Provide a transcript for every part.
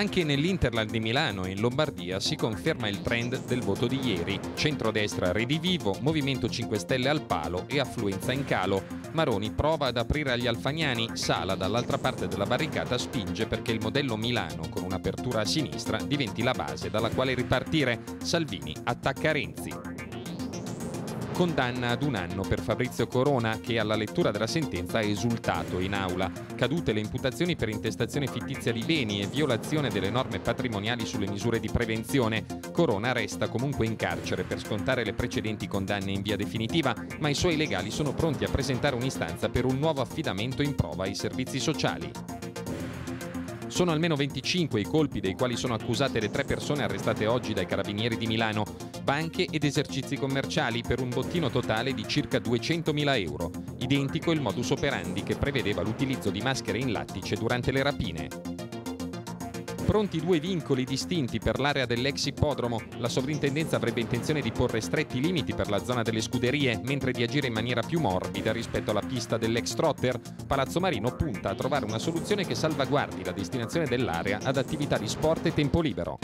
Anche nell'Interland di Milano e in Lombardia si conferma il trend del voto di ieri. Centrodestra redivivo, Movimento 5 Stelle al palo e affluenza in calo. Maroni prova ad aprire agli alfagnani, Sala dall'altra parte della barricata spinge perché il modello Milano con un'apertura a sinistra diventi la base dalla quale ripartire. Salvini attacca Renzi condanna ad un anno per Fabrizio Corona che alla lettura della sentenza ha esultato in aula. Cadute le imputazioni per intestazione fittizia di beni e violazione delle norme patrimoniali sulle misure di prevenzione, Corona resta comunque in carcere per scontare le precedenti condanne in via definitiva, ma i suoi legali sono pronti a presentare un'istanza per un nuovo affidamento in prova ai servizi sociali. Sono almeno 25 i colpi dei quali sono accusate le tre persone arrestate oggi dai carabinieri di Milano, banche ed esercizi commerciali per un bottino totale di circa 200.000 euro, identico il modus operandi che prevedeva l'utilizzo di maschere in lattice durante le rapine pronti due vincoli distinti per l'area dell'ex ippodromo, la sovrintendenza avrebbe intenzione di porre stretti limiti per la zona delle scuderie, mentre di agire in maniera più morbida rispetto alla pista dell'ex trotter. Palazzo Marino punta a trovare una soluzione che salvaguardi la destinazione dell'area ad attività di sport e tempo libero.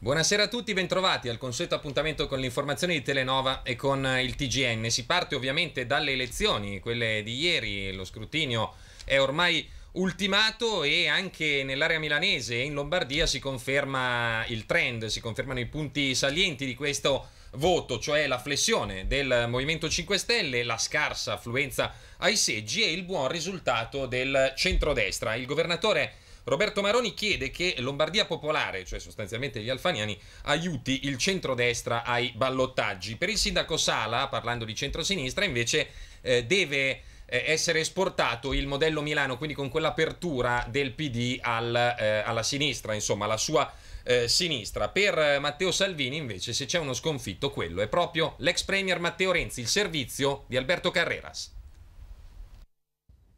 Buonasera a tutti, bentrovati al consueto appuntamento con l'informazione di Telenova e con eh, il TGN. Si parte ovviamente dalle elezioni, quelle di ieri, lo scrutinio è ormai ultimato e anche nell'area milanese e in Lombardia si conferma il trend, si confermano i punti salienti di questo voto, cioè la flessione del Movimento 5 Stelle, la scarsa affluenza ai seggi e il buon risultato del centrodestra. Il governatore Roberto Maroni chiede che Lombardia Popolare, cioè sostanzialmente gli alfaniani, aiuti il centrodestra ai ballottaggi. Per il sindaco Sala, parlando di centrosinistra, invece eh, deve eh, essere esportato il modello Milano, quindi con quell'apertura del PD al, eh, alla sinistra, insomma, alla sua eh, sinistra. Per eh, Matteo Salvini, invece, se c'è uno sconfitto, quello è proprio l'ex premier Matteo Renzi, il servizio di Alberto Carreras.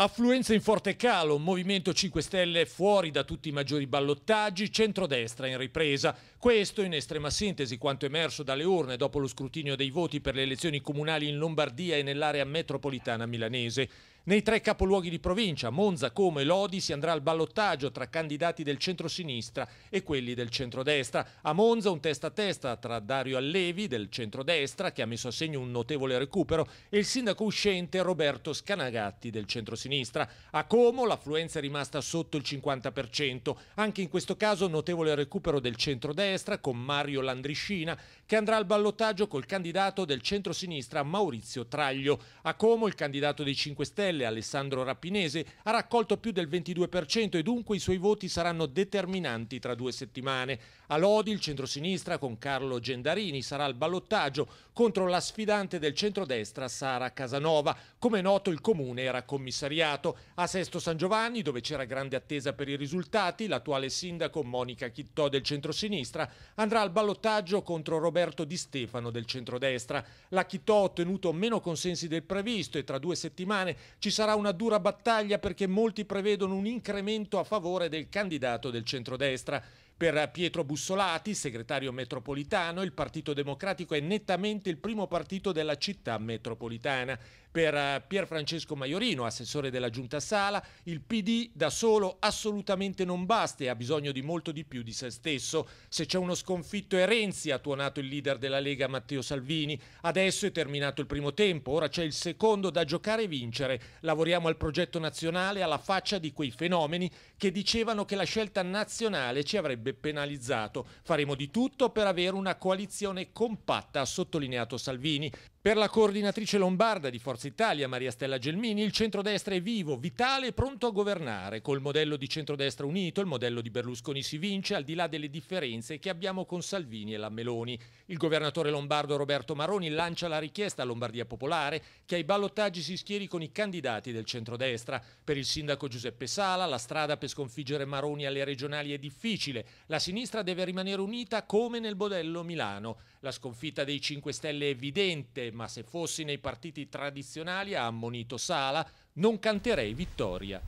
Affluenza in forte calo, Movimento 5 Stelle fuori da tutti i maggiori ballottaggi, centrodestra in ripresa. Questo in estrema sintesi quanto emerso dalle urne dopo lo scrutinio dei voti per le elezioni comunali in Lombardia e nell'area metropolitana milanese. Nei tre capoluoghi di provincia, Monza, Como e Lodi, si andrà al ballottaggio tra candidati del centro-sinistra e quelli del centrodestra. A Monza un testa a testa tra Dario Allevi del centrodestra, che ha messo a segno un notevole recupero, e il sindaco uscente Roberto Scanagatti del centro-sinistra. A Como l'affluenza è rimasta sotto il 50%. Anche in questo caso notevole recupero del centrodestra con Mario Landriscina, che andrà al ballottaggio col candidato del centro-sinistra Maurizio Traglio. A Como il candidato dei 5 Stelle Pennelle, Alessandro Rappinese, ha raccolto più del 22% e dunque i suoi voti saranno determinanti tra due settimane. A Lodi il centrosinistra con Carlo Gendarini sarà al ballottaggio contro la sfidante del centrodestra Sara Casanova. Come noto il comune era commissariato. A Sesto San Giovanni, dove c'era grande attesa per i risultati, l'attuale sindaco Monica Chittò del centrosinistra andrà al ballottaggio contro Roberto Di Stefano del centrodestra. La Chittò ha ottenuto meno consensi del previsto e tra due settimane ci sarà una dura battaglia perché molti prevedono un incremento a favore del candidato del centrodestra. Per Pietro Bussolati, segretario metropolitano, il Partito Democratico è nettamente il primo partito della città metropolitana. Per eh, Pier Francesco Maiorino, assessore della Giunta Sala, il PD da solo assolutamente non basta e ha bisogno di molto di più di se stesso. Se c'è uno sconfitto è Renzi, ha tuonato il leader della Lega Matteo Salvini. Adesso è terminato il primo tempo, ora c'è il secondo da giocare e vincere. Lavoriamo al progetto nazionale alla faccia di quei fenomeni che dicevano che la scelta nazionale ci avrebbe depenalizzato. Faremo di tutto per avere una coalizione compatta, ha sottolineato Salvini. Per la coordinatrice lombarda di Forza Italia, Maria Stella Gelmini, il centrodestra è vivo, vitale e pronto a governare. Col modello di centrodestra unito, il modello di Berlusconi si vince, al di là delle differenze che abbiamo con Salvini e la Meloni. Il governatore lombardo Roberto Maroni lancia la richiesta a Lombardia Popolare che ai ballottaggi si schieri con i candidati del centrodestra. Per il sindaco Giuseppe Sala, la strada per sconfiggere Maroni alle regionali è difficile. La sinistra deve rimanere unita come nel modello Milano. La sconfitta dei 5 Stelle è evidente, ma se fossi nei partiti tradizionali, ha ammonito Sala, non canterei vittoria.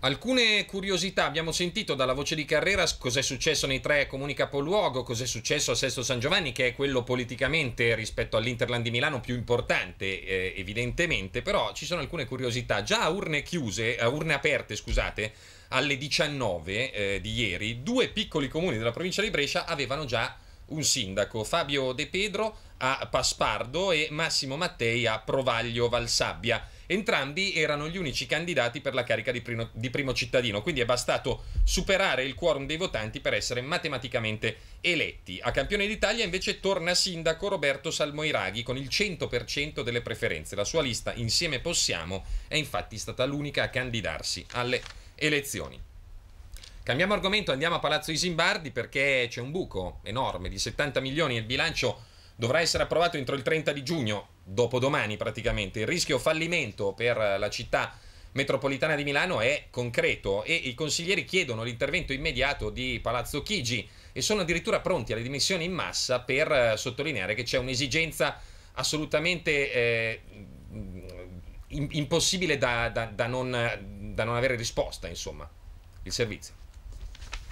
Alcune curiosità abbiamo sentito dalla voce di Carrera cos'è successo nei tre comuni capoluogo, cos'è successo a Sesto San Giovanni, che è quello politicamente rispetto all'Interland di Milano più importante, eh, evidentemente, però ci sono alcune curiosità. Già a urne chiuse, a urne aperte, scusate, alle 19 eh, di ieri, due piccoli comuni della provincia di Brescia avevano già un sindaco, Fabio De Pedro a Paspardo e Massimo Mattei a Provaglio Valsabbia. Entrambi erano gli unici candidati per la carica di primo, di primo, cittadino, quindi è bastato superare il quorum dei votanti per essere matematicamente eletti. A campione d'Italia invece torna sindaco Roberto Salmoiraghi con il 100% delle preferenze. La sua lista Insieme Possiamo è infatti stata l'unica a candidarsi alle elezioni. Cambiamo argomento, andiamo a Palazzo Isimbardi perché c'è un buco enorme di 70 milioni e il bilancio dovrà essere approvato entro il 30 di giugno, dopodomani praticamente. Il rischio fallimento per la città metropolitana di Milano è concreto e i consiglieri chiedono l'intervento immediato di Palazzo Chigi e sono addirittura pronti alle dimissioni in massa per eh, sottolineare che c'è un'esigenza assolutamente eh, impossibile da, da, da, non, da non avere risposta, insomma, il servizio.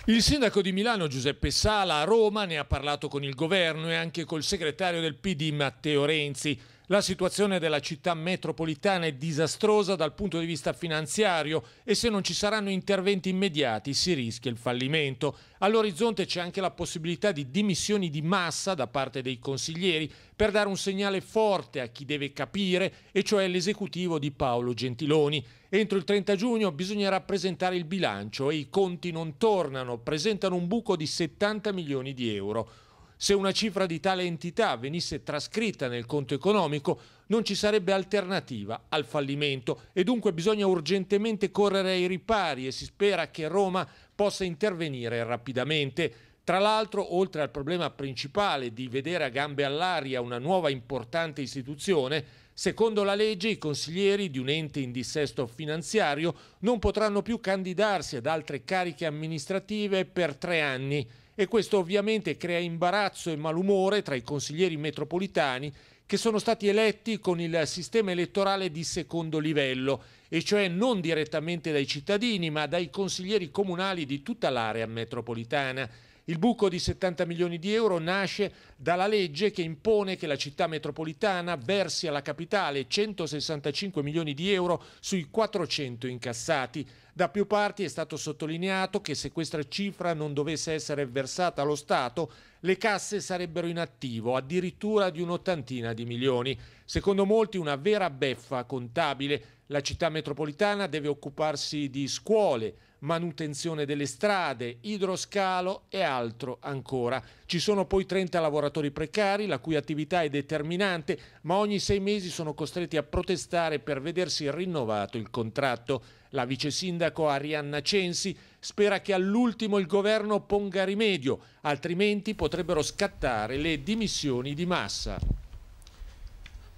Il sindaco di Milano Giuseppe Sala a Roma ne ha parlato con il governo e anche col segretario del PD Matteo Renzi. La situazione della città metropolitana è disastrosa dal punto di vista finanziario e se non ci saranno interventi immediati si rischia il fallimento. All'orizzonte c'è anche la possibilità di dimissioni di massa da parte dei consiglieri per dare un segnale forte a chi deve capire, e cioè l'esecutivo di Paolo Gentiloni. Entro il 30 giugno bisognerà presentare il bilancio e i conti non tornano, presentano un buco di 70 milioni di euro. Se una cifra di tale entità venisse trascritta nel conto economico, non ci sarebbe alternativa al fallimento e dunque bisogna urgentemente correre ai ripari e si spera che Roma possa intervenire rapidamente. Tra l'altro, oltre al problema principale di vedere a gambe all'aria una nuova importante istituzione, Secondo la legge i consiglieri di un ente in dissesto finanziario non potranno più candidarsi ad altre cariche amministrative per tre anni e questo ovviamente crea imbarazzo e malumore tra i consiglieri metropolitani che sono stati eletti con il sistema elettorale di secondo livello, e cioè non direttamente dai cittadini ma dai consiglieri comunali di tutta l'area metropolitana il buco di 70 milioni di euro nasce dalla legge che impone che la città metropolitana versi alla capitale 165 milioni di euro sui 400 incassati. Da più parti è stato sottolineato che se questa cifra non dovesse essere versata allo Stato, le casse sarebbero in attivo, addirittura di un'ottantina di milioni. Secondo molti una vera beffa contabile. La città metropolitana deve occuparsi di scuole, manutenzione delle strade, idroscalo e altro ancora. Ci sono poi 30 lavoratori precari, la cui attività è determinante, ma ogni sei mesi sono costretti a protestare per vedersi rinnovato il contratto. La vice sindaco Arianna Censi spera che all'ultimo il governo ponga rimedio, altrimenti potrebbero scattare le dimissioni di massa.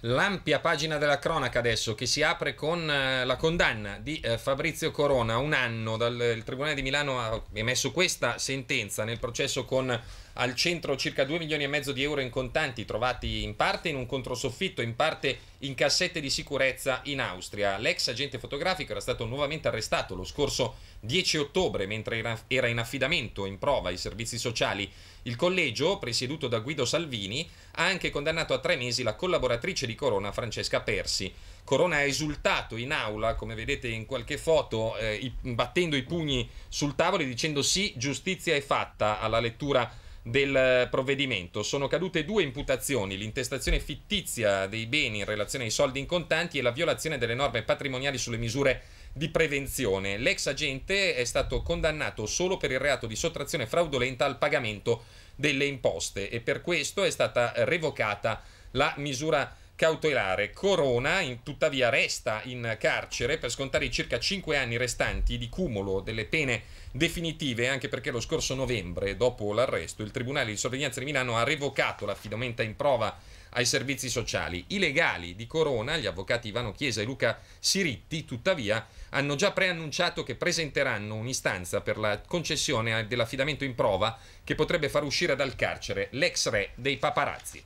L'ampia pagina della cronaca adesso che si apre con eh, la condanna di eh, Fabrizio Corona, un anno dal Tribunale di Milano ha emesso questa sentenza nel processo con al centro circa 2 milioni e mezzo di euro in contanti trovati in parte in un controsoffitto, in parte in cassette di sicurezza in Austria. L'ex agente fotografico era stato nuovamente arrestato lo scorso 10 ottobre, mentre era in affidamento in prova ai servizi sociali, il collegio, presieduto da Guido Salvini, ha anche condannato a tre mesi la collaboratrice di Corona Francesca Persi. Corona ha esultato in aula, come vedete in qualche foto, eh, battendo i pugni sul tavolo e dicendo sì, giustizia è fatta alla lettura del eh, provvedimento. Sono cadute due imputazioni, l'intestazione fittizia dei beni in relazione ai soldi in contanti e la violazione delle norme patrimoniali sulle misure di prevenzione. L'ex agente è stato condannato solo per il reato di sottrazione fraudolenta al pagamento delle imposte e per questo è stata revocata la misura cautelare. Corona in, tuttavia resta in carcere per scontare i circa 5 anni restanti di cumulo delle pene definitive, anche perché lo scorso novembre, dopo l'arresto, il Tribunale di Sorveglianza di Milano ha revocato l'affidamento in prova ai servizi sociali. I legali di Corona, gli avvocati Ivano Chiesa e Luca Siritti, tuttavia, hanno già preannunciato che presenteranno un'istanza per la concessione dell'affidamento in prova che potrebbe far uscire dal carcere l'ex re dei paparazzi.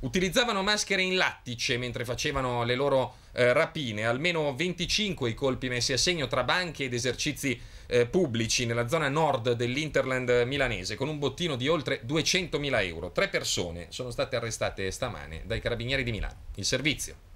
Utilizzavano maschere in lattice mentre facevano le loro eh, rapine, almeno 25 i colpi messi a segno tra banche ed esercizi eh, pubblici nella zona nord dell'Interland milanese con un bottino di oltre 200.000 euro. Tre persone sono state arrestate stamane dai carabinieri di Milano. Il servizio.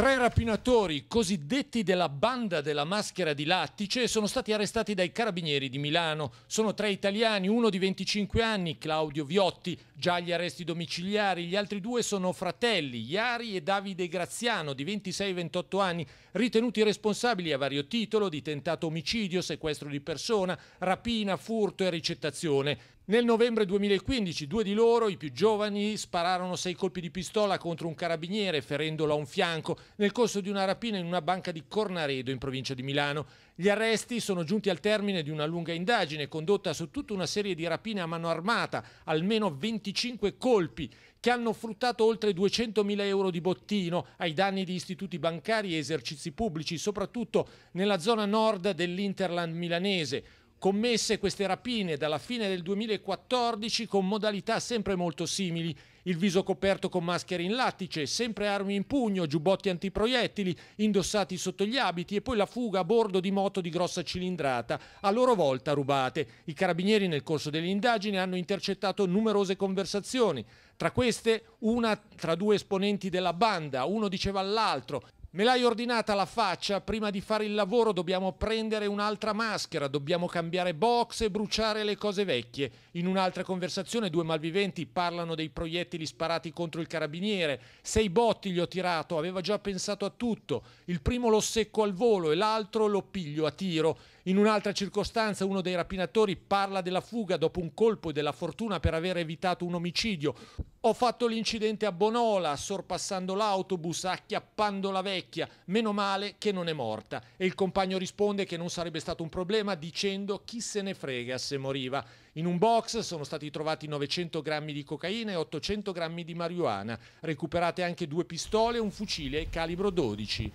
Tre rapinatori cosiddetti della banda della maschera di lattice sono stati arrestati dai carabinieri di Milano. Sono tre italiani, uno di 25 anni, Claudio Viotti, già agli arresti domiciliari. Gli altri due sono fratelli, Iari e Davide Graziano, di 26-28 anni, ritenuti responsabili a vario titolo di tentato omicidio, sequestro di persona, rapina, furto e ricettazione. Nel novembre 2015 due di loro, i più giovani, spararono sei colpi di pistola contro un carabiniere ferendolo a un fianco nel corso di una rapina in una banca di Cornaredo in provincia di Milano. Gli arresti sono giunti al termine di una lunga indagine condotta su tutta una serie di rapine a mano armata, almeno 25 colpi, che hanno fruttato oltre 200.000 euro di bottino ai danni di istituti bancari e esercizi pubblici, soprattutto nella zona nord dell'Interland milanese commesse queste rapine dalla fine del 2014 con modalità sempre molto simili. Il viso coperto con maschere in lattice, sempre armi in pugno, giubbotti antiproiettili, indossati sotto gli abiti e poi la fuga a bordo di moto di grossa cilindrata, a loro volta rubate. I carabinieri nel corso dell'indagine hanno intercettato numerose conversazioni. Tra queste una tra due esponenti della banda, uno diceva all'altro Me l'hai ordinata la faccia? Prima di fare il lavoro dobbiamo prendere un'altra maschera, dobbiamo cambiare box e bruciare le cose vecchie. In un'altra conversazione due malviventi parlano dei proiettili sparati contro il carabiniere. Sei botti gli ho tirato, aveva già pensato a tutto. Il primo lo secco al volo e l'altro lo piglio a tiro. In un'altra circostanza uno dei rapinatori parla della fuga dopo un colpo e della fortuna per aver evitato un omicidio. Ho fatto l'incidente a Bonola, sorpassando l'autobus, acchiappando la vecchia. Meno male che non è morta. E il compagno risponde che non sarebbe stato un problema dicendo chi se ne frega se moriva. In un box sono stati trovati 900 grammi di cocaina e 800 grammi di marijuana. Recuperate anche due pistole, e un fucile calibro 12.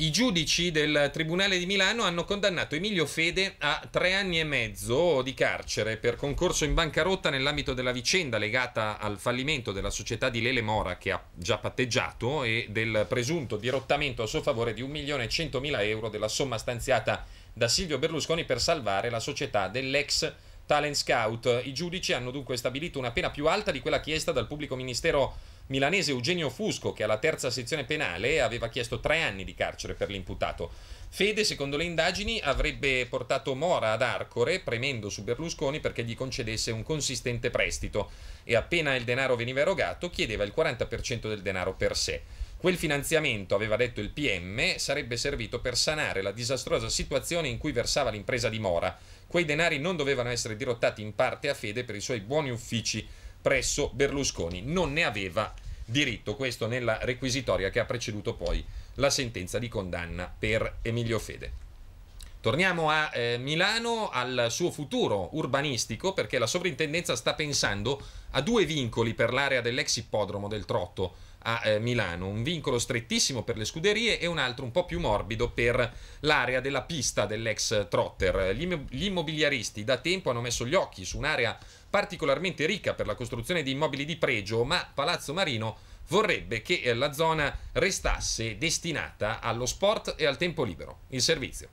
I giudici del Tribunale di Milano hanno condannato Emilio Fede a tre anni e mezzo di carcere per concorso in bancarotta nell'ambito della vicenda legata al fallimento della società di Lele Mora che ha già patteggiato e del presunto dirottamento a suo favore di 1.100.000 euro della somma stanziata da Silvio Berlusconi per salvare la società dell'ex Talent Scout. I giudici hanno dunque stabilito una pena più alta di quella chiesta dal pubblico ministero milanese Eugenio Fusco, che alla terza sezione penale aveva chiesto tre anni di carcere per l'imputato. Fede, secondo le indagini, avrebbe portato Mora ad Arcore, premendo su Berlusconi perché gli concedesse un consistente prestito e appena il denaro veniva erogato chiedeva il 40% del denaro per sé. Quel finanziamento, aveva detto il PM, sarebbe servito per sanare la disastrosa situazione in cui versava l'impresa di Mora Quei denari non dovevano essere dirottati in parte a Fede per i suoi buoni uffici presso Berlusconi. Non ne aveva diritto, questo nella requisitoria che ha preceduto poi la sentenza di condanna per Emilio Fede. Torniamo a eh, Milano, al suo futuro urbanistico, perché la sovrintendenza sta pensando a due vincoli per l'area dell'ex ippodromo del Trotto a eh, Milano. Un vincolo strettissimo per le scuderie e un altro un po' più morbido per l'area della pista dell'ex trotter. Gli, gli immobiliaristi da tempo hanno messo gli occhi su un'area particolarmente ricca per la costruzione di immobili di pregio, ma Palazzo Marino vorrebbe che eh, la zona restasse destinata allo sport e al tempo libero. Il servizio.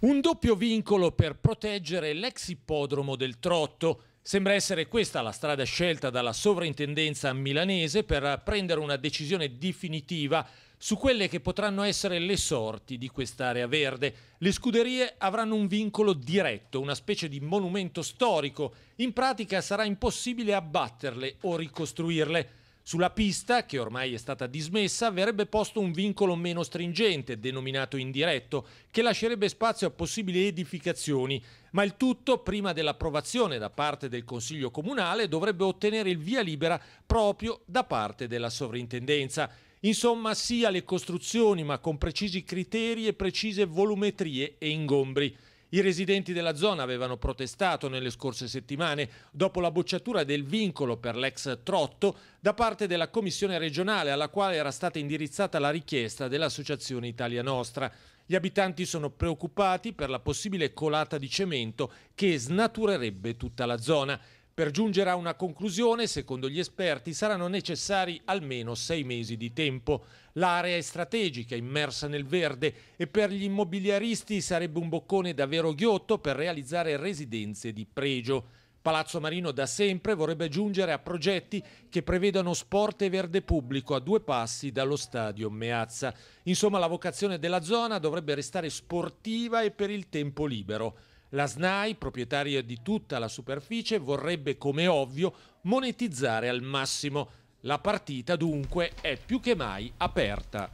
Un doppio vincolo per proteggere l'ex ippodromo del Trotto Sembra essere questa la strada scelta dalla sovrintendenza milanese per prendere una decisione definitiva su quelle che potranno essere le sorti di quest'area verde. Le scuderie avranno un vincolo diretto, una specie di monumento storico. In pratica sarà impossibile abbatterle o ricostruirle. Sulla pista, che ormai è stata dismessa, verrebbe posto un vincolo meno stringente, denominato indiretto, che lascerebbe spazio a possibili edificazioni, ma il tutto, prima dell'approvazione da parte del Consiglio Comunale, dovrebbe ottenere il via libera proprio da parte della sovrintendenza. Insomma, sia le costruzioni, ma con precisi criteri e precise volumetrie e ingombri. I residenti della zona avevano protestato nelle scorse settimane dopo la bocciatura del vincolo per l'ex Trotto da parte della commissione regionale alla quale era stata indirizzata la richiesta dell'Associazione Italia Nostra. Gli abitanti sono preoccupati per la possibile colata di cemento che snaturerebbe tutta la zona. Per giungere a una conclusione, secondo gli esperti, saranno necessari almeno sei mesi di tempo. L'area è strategica, immersa nel verde e per gli immobiliaristi sarebbe un boccone davvero ghiotto per realizzare residenze di pregio. Palazzo Marino da sempre vorrebbe giungere a progetti che prevedano sport e verde pubblico a due passi dallo stadio Meazza. Insomma, la vocazione della zona dovrebbe restare sportiva e per il tempo libero. La SNAI, proprietaria di tutta la superficie, vorrebbe, come ovvio, monetizzare al massimo. La partita dunque è più che mai aperta.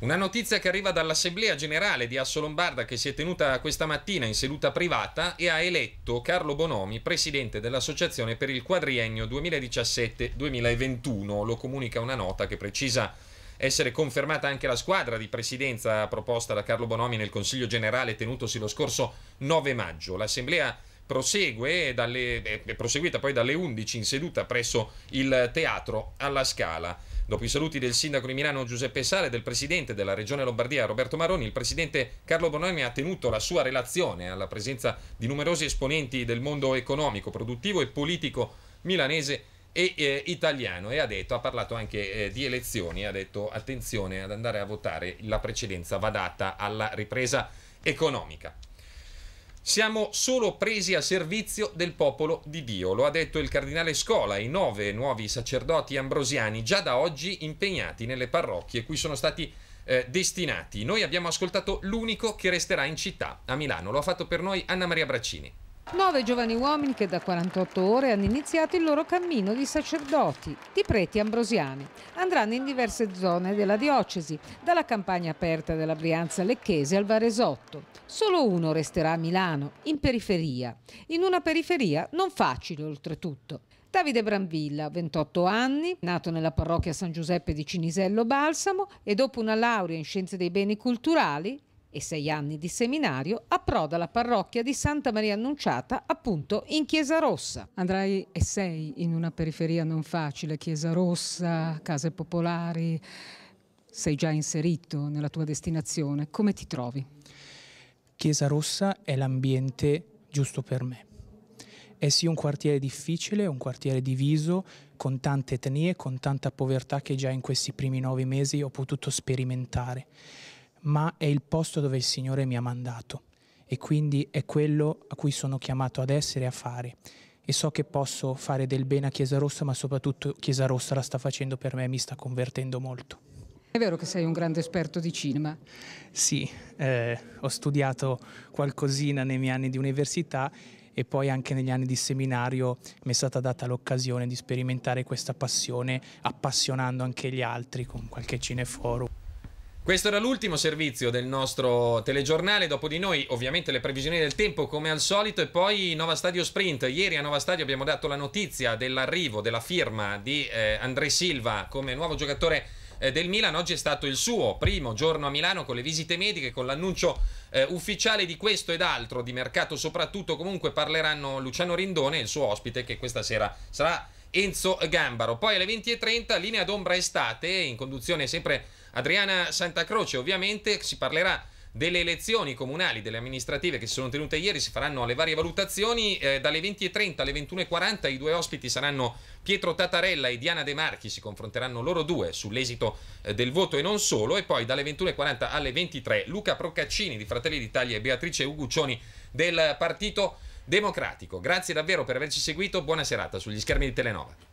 Una notizia che arriva dall'Assemblea Generale di Asso Lombarda che si è tenuta questa mattina in seduta privata e ha eletto Carlo Bonomi presidente dell'Associazione per il quadriennio 2017-2021. Lo comunica una nota che precisa essere confermata anche la squadra di presidenza proposta da Carlo Bonomi nel Consiglio generale tenutosi lo scorso 9 maggio. L'assemblea prosegue dalle, eh, è proseguita poi dalle 11 in seduta presso il teatro alla Scala. Dopo i saluti del sindaco di Milano Giuseppe Sale e del presidente della regione Lombardia Roberto Maroni, il presidente Carlo Bonomi ha tenuto la sua relazione alla presenza di numerosi esponenti del mondo economico, produttivo e politico milanese e, eh, italiano e ha detto, ha parlato anche eh, di elezioni, ha detto attenzione ad andare a votare, la precedenza va data alla ripresa economica. Siamo solo presi a servizio del popolo di Dio, lo ha detto il cardinale Scola, i nove nuovi sacerdoti ambrosiani già da oggi impegnati nelle parrocchie cui sono stati eh, destinati. Noi abbiamo ascoltato l'unico che resterà in città, a Milano. Lo ha fatto per noi Anna Maria Braccini. Nove giovani uomini che da 48 ore hanno iniziato il loro cammino di sacerdoti, di preti ambrosiani. Andranno in diverse zone della diocesi, dalla campagna aperta della Brianza Lecchese al Varesotto. Solo uno resterà a Milano, in periferia. In una periferia non facile oltretutto. Davide Brambilla, 28 anni, nato nella parrocchia San Giuseppe di Cinisello Balsamo e dopo una laurea in scienze dei beni culturali e sei anni di seminario, approda la parrocchia di Santa Maria Annunciata, appunto in Chiesa Rossa. Andrai e sei in una periferia non facile, Chiesa Rossa, case popolari, sei già inserito nella tua destinazione, come ti trovi? Chiesa Rossa è l'ambiente giusto per me. È sì un quartiere difficile, un quartiere diviso, con tante etnie, con tanta povertà che già in questi primi nove mesi ho potuto sperimentare ma è il posto dove il Signore mi ha mandato e quindi è quello a cui sono chiamato ad essere e a fare. E so che posso fare del bene a Chiesa Rossa, ma soprattutto Chiesa Rossa la sta facendo per me e mi sta convertendo molto. È vero che sei un grande esperto di cinema? Sì, eh, ho studiato qualcosina nei miei anni di università e poi anche negli anni di seminario mi è stata data l'occasione di sperimentare questa passione appassionando anche gli altri con qualche cineforum. Questo era l'ultimo servizio del nostro telegiornale, dopo di noi ovviamente le previsioni del tempo come al solito e poi Nova Stadio Sprint. Ieri a Nova Stadio abbiamo dato la notizia dell'arrivo, della firma di eh, André Silva come nuovo giocatore eh, del Milan. Oggi è stato il suo primo giorno a Milano con le visite mediche, con l'annuncio eh, ufficiale di questo ed altro, di mercato soprattutto. Comunque parleranno Luciano Rindone e il suo ospite che questa sera sarà Enzo Gambaro. Poi alle 20.30 linea d'ombra estate in conduzione sempre Adriana Santacroce ovviamente si parlerà delle elezioni comunali, delle amministrative che si sono tenute ieri, si faranno le varie valutazioni eh, dalle 20.30 alle 21.40 i due ospiti saranno Pietro Tattarella e Diana De Marchi, si confronteranno loro due sull'esito eh, del voto e non solo e poi dalle 21.40 alle 23 Luca Procaccini di Fratelli d'Italia e Beatrice Uguccioni del Partito Democratico. Grazie davvero per averci seguito, buona serata sugli schermi di Telenova.